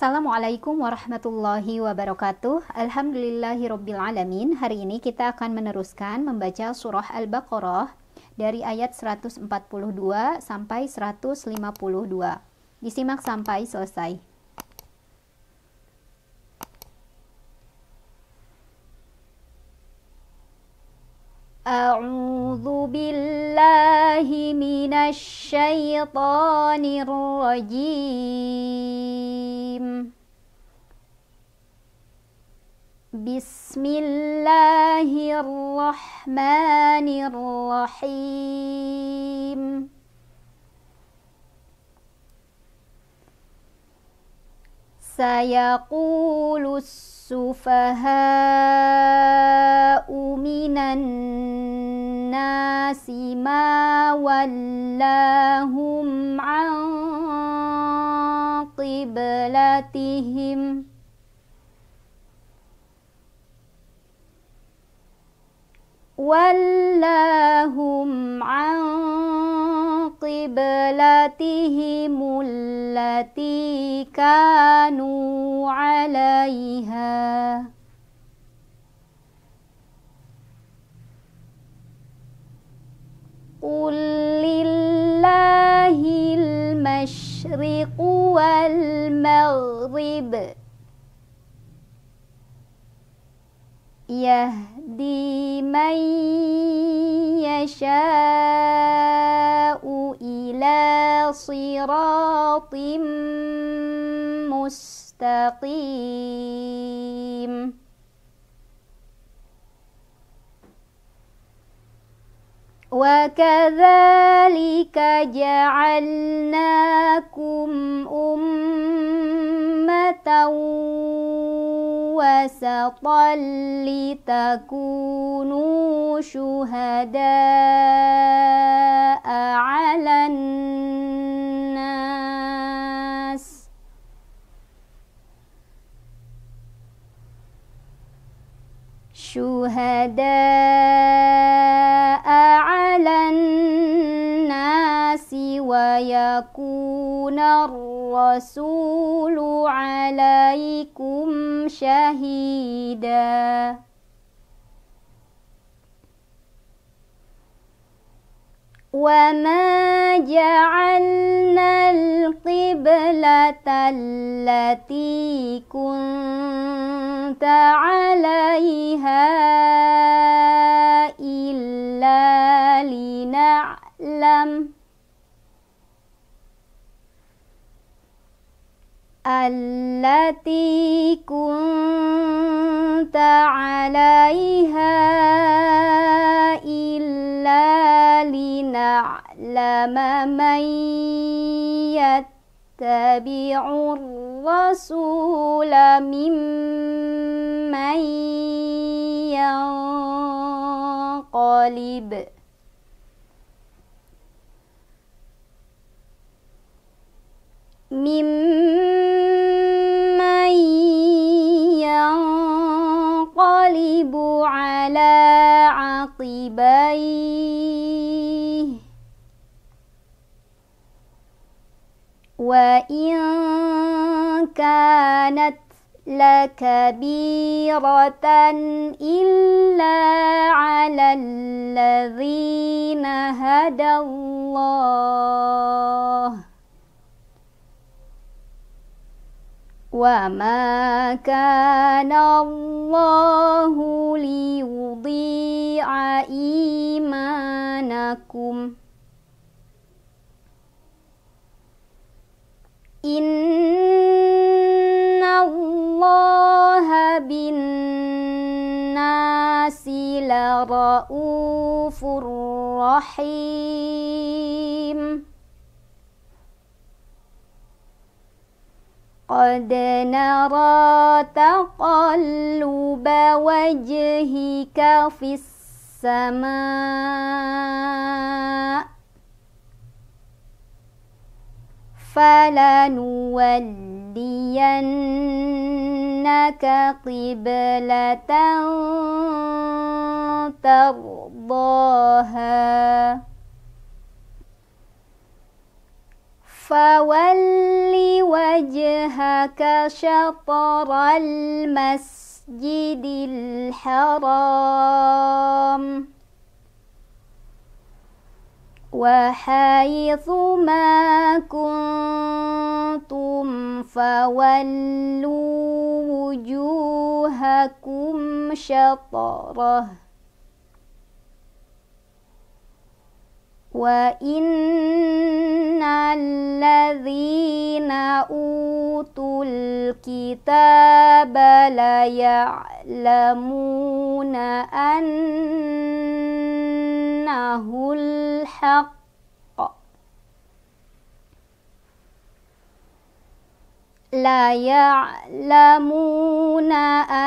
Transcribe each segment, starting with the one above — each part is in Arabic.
Assalamualaikum warahmatullahi wabarakatuh. Alhamdulillahirobbilalamin. Hari ini kita akan meneruskan membaca surah Al-Baqarah dari ayat 142 sampai 152. Disimak sampai selesai. أعوذ بالله من الشيطان الرجيم بسم الله الرحمن الرحيم سيقول السفهاء من الناس ما ولاهم عن قبلتهم ولاهم عن قبلتهم التي كانوا عليها قل لله المشرق والمغرب يهدي من يشاء إلى صراط مستقيم وكذلك جعلناكم أمة وسطا لتكونوا شهداء على الناس شهداء ويكون الرسول عليكم شهيدا وما جعلنا القبلة التي كنت عليها إلا لنعلم التي كنت عليها إلا لنعلم من يتبع الرسول ممن ينقلب وإن كانت لكبيرة إلا على الذين هدى الله وما كان الله ليضيع إيمانكم إن الله بالناس لرؤوف رحيم قد نرى تقلب وجهك في السماء فلنولينك قبلة ترضاها فول وجهك شطر المسجد الحرام وحيث ما كنتم فولوا وجوهكم شطره وإن الذين أوتوا الكتاب ليعلمون أن معه الحق لا يعلمون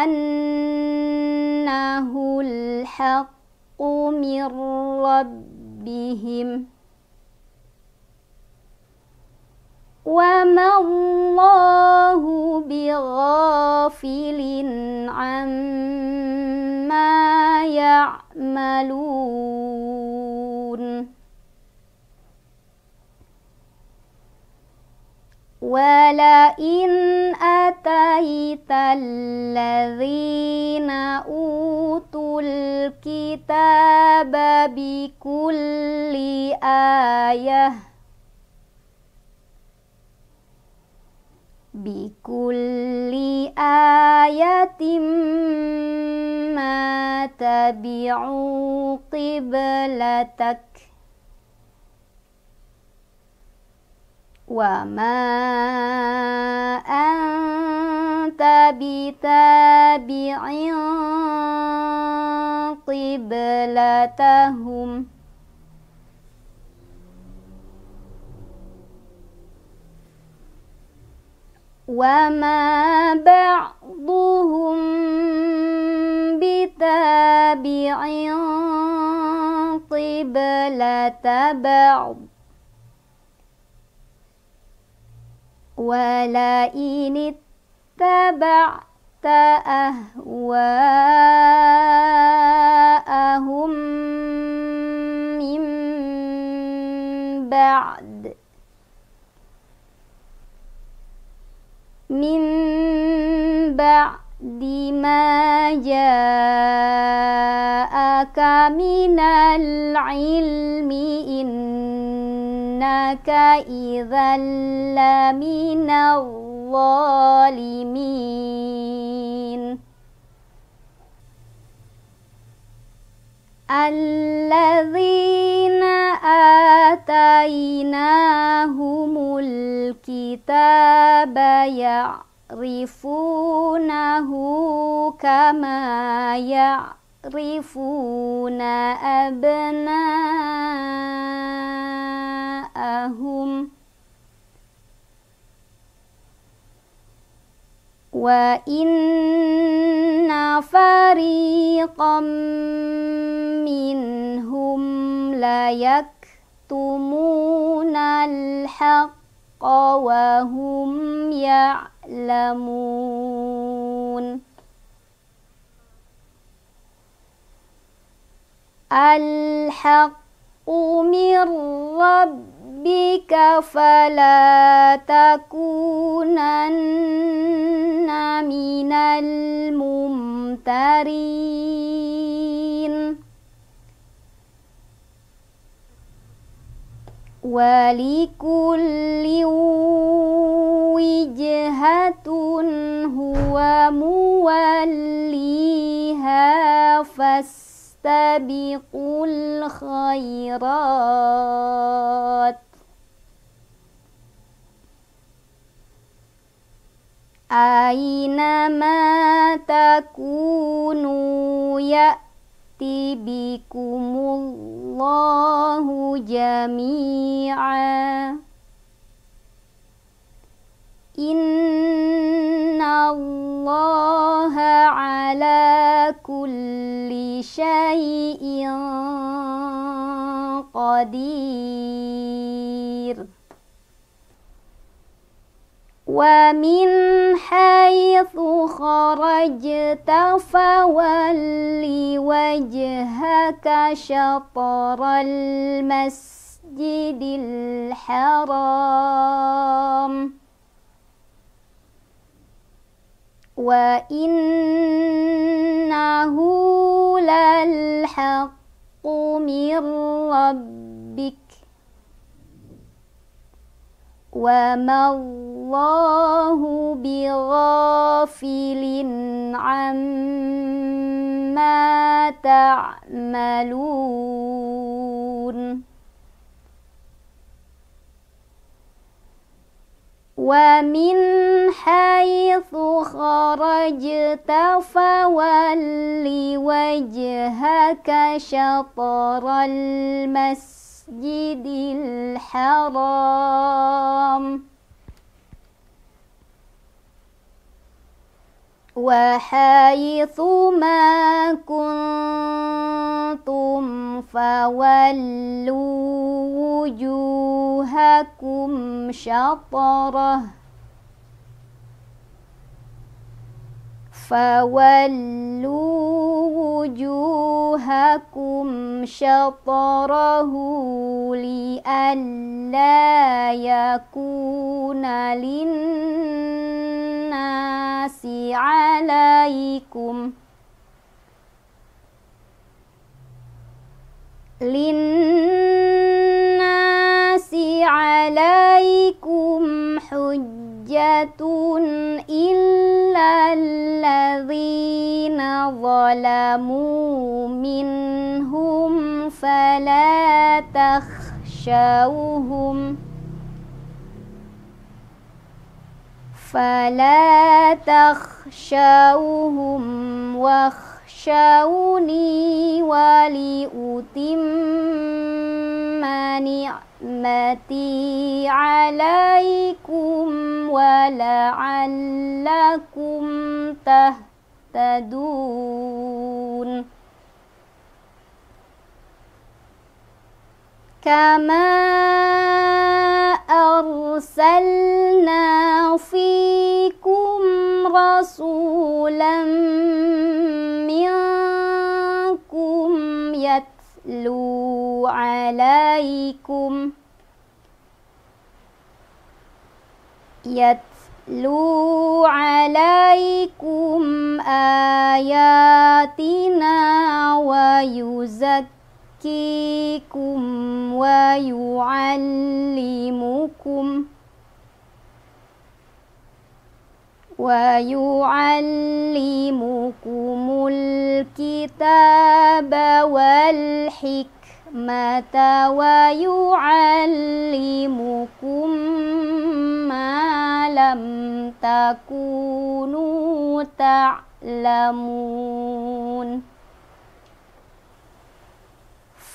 أنه الحق من ربهم وما الله بغافل عما يعملون ولئن أتيت الذين أوتوا الكتاب بكل آية بكل آية ما تبعوا قبلتك وما أنت بتابع قبلتهم وما بعضهم بتابع قبلة بعض ولئن اتبعت أهواءهم من بعد من بعد ما جاءك من العلم إن إنك إذا لمن الظالمين الذين آتيناهم الكتاب يعرفونه كما يعرفون يستضعفون أبناءهم وإن فريقا منهم ليكتمون الحق وهم يعلمون الحق من ربك فلا تكونن من الممترين ولكل وجهة هو موليها فس فاستبقوا الخيرات أينما تكونوا يأتي بكم الله جميعا إن الله على كل شيء قدير ومن حيث خرجت فول وجهك شطر المسجد الحرام وإنه للحق من ربك وما الله بغافل عما تعملون ومن حيث خرجت فول وجهك شطر المسجد الحرام وحيث ما كنتم فولوا وجوهكم شطره فولوا وجوهكم شطره لئلا يكون للناس الناس عليكم للناس عليكم حجة إلا الذين ظلموا منهم فلا تخشوهم فلا تخشوهم واخشوني ولأتم نعمتي عليكم ولعلكم تهتدون كما أرسلنا فيكم رسولا منكم يتلو عليكم يتلو عليكم آياتنا ويزكي يزكيكم ويعلمكم ويعلمكم الكتاب والحكمة ويعلمكم ما لم تكونوا تعلمون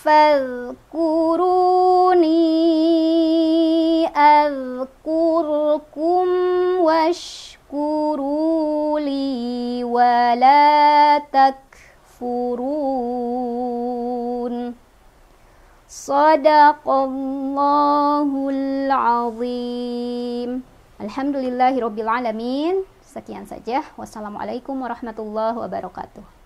فاذكروني أذكركم واشكروا لي ولا تكفرون صدق الله العظيم الحمد لله رب العالمين والسلام عليكم ورحمة الله وبركاته